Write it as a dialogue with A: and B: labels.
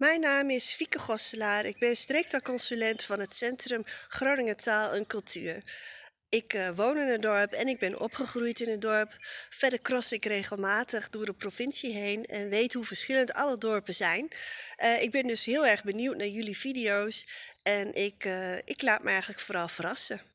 A: Mijn naam is Fieke Gosselaar. Ik ben streektaalconsulent van het Centrum Groningen Taal en Cultuur. Ik eh, woon in het dorp en ik ben opgegroeid in het dorp. Verder cross ik regelmatig door de provincie heen en weet hoe verschillend alle dorpen zijn. Eh, ik ben dus heel erg benieuwd naar jullie video's en ik, eh, ik laat me eigenlijk vooral verrassen.